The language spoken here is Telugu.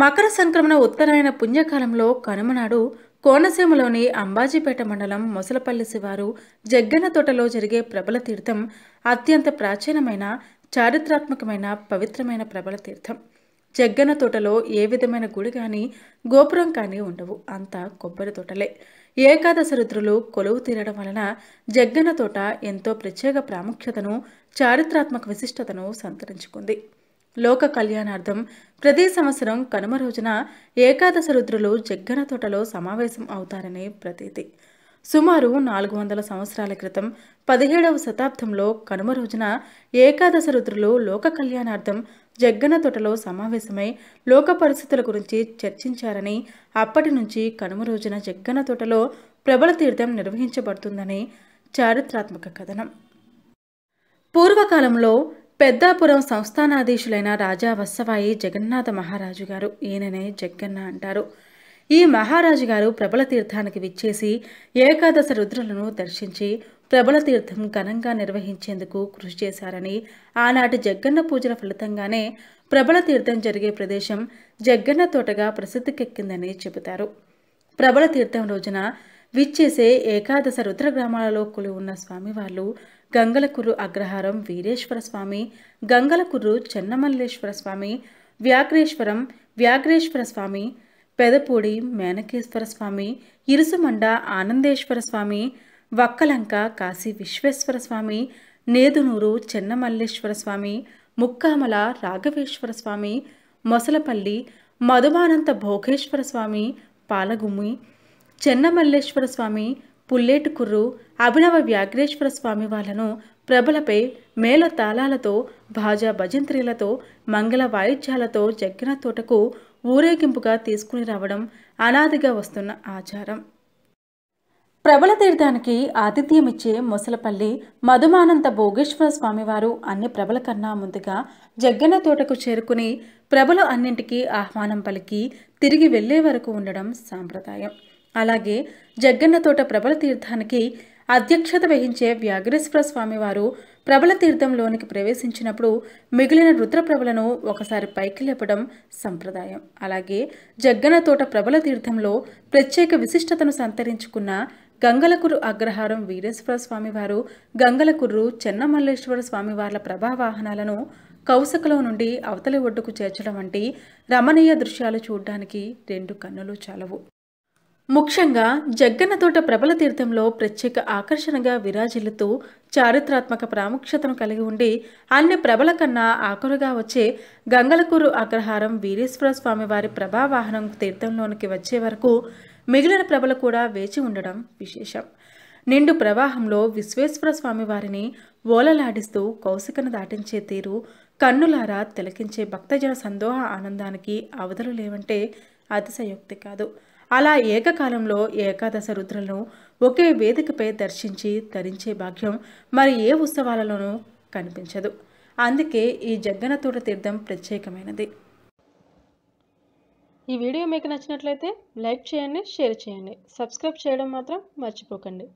మకర సంక్రమణ ఉత్తరాయణ పుణ్యకాలంలో కనుమనాడు కోనసీమలోని అంబాజీపేట మండలం మొసలపల్లి శివారు జగ్గన్న తోటలో జరిగే ప్రబల తీర్థం అత్యంత ప్రాచీనమైన చారిత్రాత్మకమైన పవిత్రమైన ప్రబల తీర్థం జగ్గన తోటలో ఏ విధమైన గుడి కానీ గోపురం కానీ ఉండవు అంతా కొబ్బరి తోటలే ఏకాదశ రుద్రులు కొలువు తీరడం వలన జగ్గన తోట ఎంతో ప్రత్యేక ప్రాముఖ్యతను చారిత్రాత్మక విశిష్టతను సంతరించుకుంది లోక కళ్యాణార్థం ప్రతి సంవత్సరం కనుమ రోజున ఏకాదశ రుద్రులు జగ్గన తోటలో సమావేశం అవుతారని ప్రతీతి సుమారు నాలుగు వందల సంవత్సరాల క్రితం పదిహేడవ శతాబ్దంలో కనుమ రోజున ఏకాదశ రుద్రులు లోక కళ్యాణార్థం జగ్గన తోటలో సమావేశమై లోక పరిస్థితుల గురించి చర్చించారని అప్పటి నుంచి కనుమ రోజున జగ్గన తోటలో ప్రబల తీర్థం నిర్వహించబడుతుందని చారిత్రాత్మక కథనం పూర్వకాలంలో పెద్దాపురం సంస్థానాధీశులైన రాజా వత్సవాయి జగన్నాథ మహారాజు గారు ఈయననే జగ్గన్న అంటారు ఈ మహారాజు గారు ప్రబల తీర్థానికి విచ్చేసి ఏకాదశ రుద్రులను దర్శించి ప్రబల తీర్థం ఘనంగా నిర్వహించేందుకు కృషి చేశారని ఆనాటి జగ్గన్న పూజల ఫలితంగానే ప్రబల తీర్థం జరిగే ప్రదేశం జగ్గన్న తోటగా ప్రసిద్ధికెక్కిందని చెబుతారు ప్రబల తీర్థం రోజున విచ్చేసే ఏకాదశ రుద్ర గ్రామాలలో కులి ఉన్న స్వామివార్లు గంగలకుర్రు అగ్రహారం వీరేశ్వర స్వామి గంగలకుర్రు చెన్నమల్లేశ్వర స్వామి వ్యాఘ్రేశ్వరం వ్యాఘ్రేశ్వర స్వామి పెదపూడి మేనకేశ్వర స్వామి ఇరుసుమండ ఆనందేశ్వర స్వామి వక్కలంక కాశీ విశ్వేశ్వర స్వామి నేదునూరు చెన్నమల్లేశ్వర స్వామి ముక్కామల రాఘవేశ్వర స్వామి మొసలపల్లి మధుమానంత భోగేశ్వర స్వామి పాలగుమ్మి చెన్నమల్లేశ్వర స్వామి పుల్లేటుకుర్రు అభినవ వ్యాఘ్రేశ్వర స్వామి వాళ్లను ప్రభలపై మేళ తాళాలతో భాజా భజంత్రీలతో మంగళ వాయిద్యాలతో జగ్గిన తోటకు ఊరేగింపుగా తీసుకుని రావడం అనాదిగా వస్తున్న ఆచారం ప్రబల తీర్థానికి ఆతిథ్యమిచ్చే ముసలపల్లి మధుమానంత భోగేశ్వర స్వామివారు అన్ని ప్రబల కన్నా ముందుగా జగ్గన్న తోటకు చేరుకుని ప్రభలు అన్నింటికీ ఆహ్వానం పలికి తిరిగి వెళ్లే వరకు ఉండడం సాంప్రదాయం అలాగే జగ్గన్న తోట ప్రభల తీర్థానికి అధ్యక్షత వహించే వ్యాఘ్రేశ్వర స్వామివారు ప్రబల తీర్థంలోనికి ప్రవేశించినప్పుడు మిగిలిన రుద్రప్రభలను ఒకసారి పైకి లేపడం సంప్రదాయం అలాగే జగ్గనతోట ప్రబల తీర్థంలో ప్రత్యేక విశిష్టతను సంతరించుకున్న గంగలకురు అగ్రహారం వీరేశ్వర స్వామివారు గంగలకుర్రు చెన్నమల్లేశ్వర స్వామివార్ల ప్రభావాహనాలను కౌసకలో నుండి అవతలి ఒడ్డుకు చేర్చడం వంటి రమణీయ దృశ్యాలు చూడ్డానికి రెండు కన్నులు చాలవు ముఖ్యంగా జగ్గన్నతోట ప్రబల తీర్థంలో ప్రత్యేక ఆకర్షణగా విరాజిల్లుతూ చారిత్రాత్మక ప్రాముఖ్యతను కలిగి ఉండి అన్ని ప్రభల కన్నా ఆకురుగా వచ్చే గంగలకూరు అగ్రహారం వీరేశ్వర స్వామివారి ప్రభావాహనం తీర్థంలోనికి వచ్చే వరకు మిగిలిన ప్రబలు కూడా వేచి ఉండడం విశేషం నిండు ప్రవాహంలో విశ్వేశ్వర స్వామివారిని ఓలలాడిస్తూ కౌశికను దాటించే తీరు కన్నులారా తిలకించే భక్తజన సందోహ ఆనందానికి అవధులు లేవంటే అతిశయోక్తి కాదు అలా ఏకకాలంలో ఏకాదశ రుద్రలను ఒకే వేదికపై దర్శించి ధరించే భాగ్యం మరి ఏ ఉత్సవాలలోనూ కనిపించదు అందుకే ఈ జగ్గనతోట తీర్థం ప్రత్యేకమైనది ఈ వీడియో మీకు నచ్చినట్లయితే లైక్ చేయండి షేర్ చేయండి సబ్స్క్రైబ్ చేయడం మాత్రం మర్చిపోకండి